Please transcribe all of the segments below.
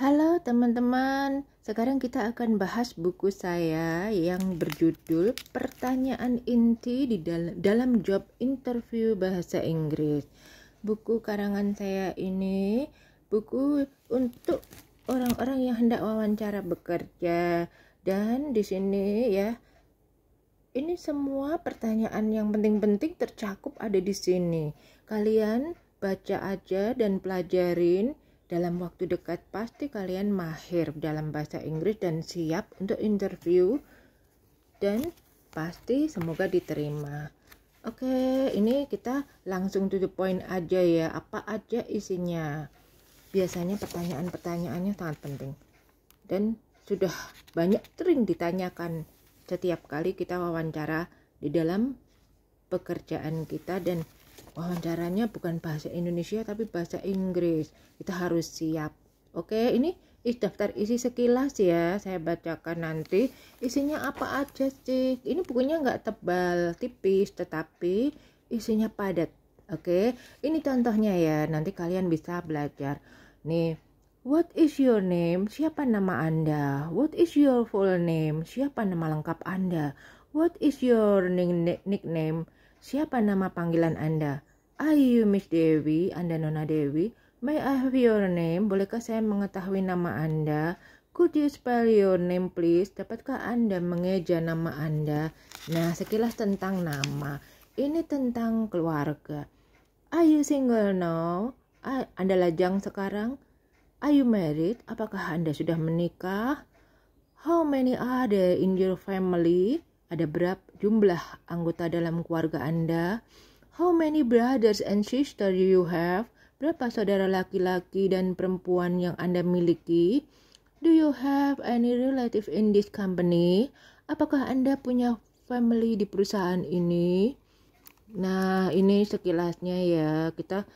Halo teman-teman, sekarang kita akan bahas buku saya yang berjudul Pertanyaan Inti di dal dalam Job Interview Bahasa Inggris. Buku karangan saya ini buku untuk orang-orang yang hendak wawancara bekerja dan di sini ya ini semua pertanyaan yang penting-penting tercakup ada di sini. Kalian baca aja dan pelajarin dalam waktu dekat pasti kalian mahir dalam bahasa Inggris dan siap untuk interview dan pasti semoga diterima. Oke, ini kita langsung to the point aja ya. Apa aja isinya? Biasanya pertanyaan-pertanyaannya sangat penting. Dan sudah banyak sering ditanyakan setiap kali kita wawancara di dalam pekerjaan kita dan wawancaranya bukan bahasa Indonesia tapi bahasa Inggris kita harus siap oke ini is daftar isi sekilas ya saya bacakan nanti isinya apa aja sih ini bukunya nggak tebal tipis tetapi isinya padat oke ini contohnya ya nanti kalian bisa belajar nih What is your name? Siapa nama Anda? What is your full name? Siapa nama lengkap Anda? What is your nickname? Siapa nama panggilan Anda? Ayu Miss Dewi, Anda Nona Dewi. May I have your name? Bolehkah saya mengetahui nama Anda? Could you spell your name please? Dapatkah Anda mengeja nama Anda? Nah, sekilas tentang nama. Ini tentang keluarga. Are you single now? Anda lajang sekarang? Are you married? Apakah Anda sudah menikah? How many are there in your family? Ada berapa jumlah anggota dalam keluarga Anda? How many brothers and sisters do you have? Berapa saudara laki-laki dan perempuan yang Anda miliki? Do you have any relative in this company? Apakah Anda punya family di perusahaan ini? Nah, ini sekilasnya ya. Kita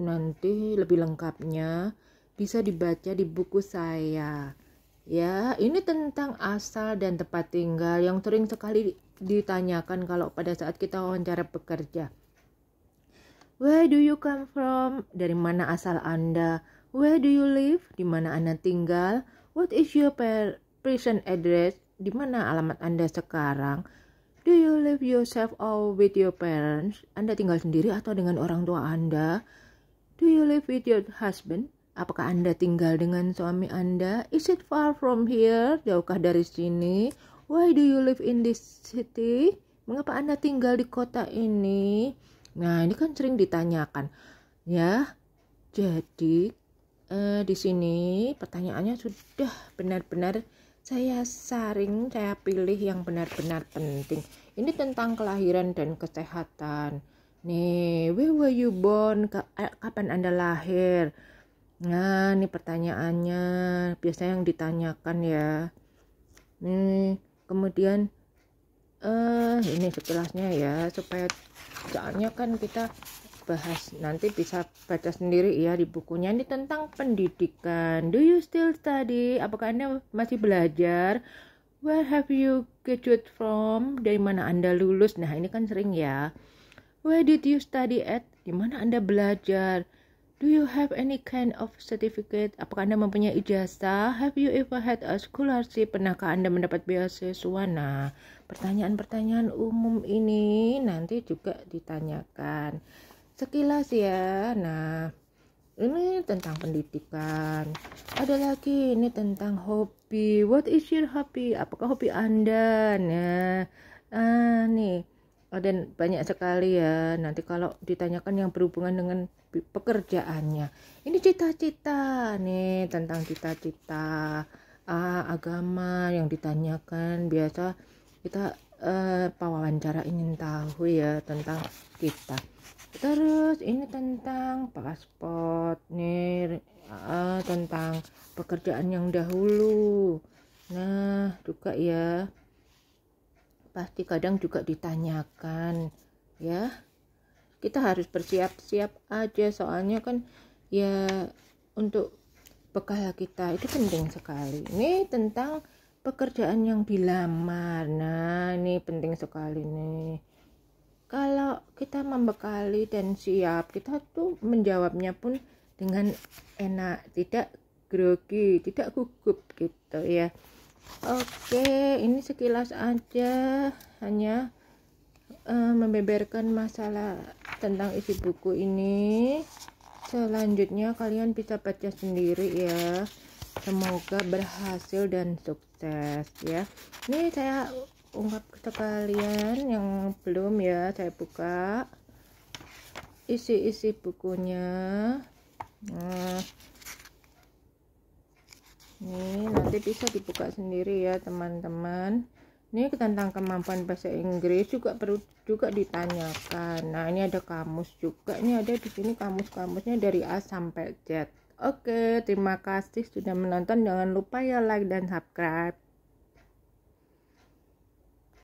nanti lebih lengkapnya bisa dibaca di buku saya. Ya, ini tentang asal dan tempat tinggal yang sering sekali ditanyakan kalau pada saat kita wawancara pekerja. Where do you come from? Dari mana asal Anda? Where do you live? Di mana Anda tinggal? What is your present address? Di mana alamat Anda sekarang? Do you live yourself or with your parents? Anda tinggal sendiri atau dengan orang tua Anda? Do you live with your husband? Apakah Anda tinggal dengan suami Anda? Is it far from here? Jauhkah dari sini? Why do you live in this city? Mengapa Anda tinggal di kota ini? Nah, ini kan sering ditanyakan. Ya. Jadi eh, di sini pertanyaannya sudah benar-benar saya saring, saya pilih yang benar-benar penting. Ini tentang kelahiran dan kesehatan. Nih, where were you born? Eh, kapan Anda lahir? Nah, ini pertanyaannya biasanya yang ditanyakan ya. Nih, kemudian eh uh, ini sekilasnya ya supaya soalnya kan kita bahas nanti bisa baca sendiri ya di bukunya ini tentang pendidikan. Do you still study? Apakah Anda masih belajar? Where have you graduated from? Dari mana Anda lulus? Nah, ini kan sering ya. Where did you study at? Di mana Anda belajar? Do you have any kind of certificate? Apakah Anda mempunyai ijazah? Have you ever had a scholarship? Pernahkah Anda mendapat beasiswa? Nah, pertanyaan-pertanyaan umum ini nanti juga ditanyakan. Sekilas ya. Nah, ini tentang pendidikan. Ada lagi ini tentang hobi. What is your hobby? Apakah hobi Anda? Nah, ah, nih Oh, dan banyak sekali ya nanti kalau ditanyakan yang berhubungan dengan pekerjaannya ini cita-cita nih tentang cita-cita ah, agama yang ditanyakan biasa kita eh, wawancara ingin tahu ya tentang kita terus ini tentang paspor nih eh, tentang pekerjaan yang dahulu nah juga ya pasti kadang juga ditanyakan ya kita harus bersiap-siap aja soalnya kan ya untuk bekal kita itu penting sekali ini tentang pekerjaan yang dilamar nah ini penting sekali nih kalau kita membekali dan siap kita tuh menjawabnya pun dengan enak tidak grogi tidak gugup gitu ya oke ini sekilas aja hanya uh, membeberkan masalah tentang isi buku ini selanjutnya kalian bisa baca sendiri ya semoga berhasil dan sukses ya ini saya ungkap ke kalian yang belum ya saya buka isi-isi bukunya nah ini nanti bisa dibuka sendiri ya teman-teman ini tentang kemampuan bahasa Inggris juga perlu juga ditanyakan nah ini ada kamus juga ini ada di sini kamus-kamusnya dari A sampai Z Oke, terima kasih sudah menonton. Jangan lupa ya like dan subscribe.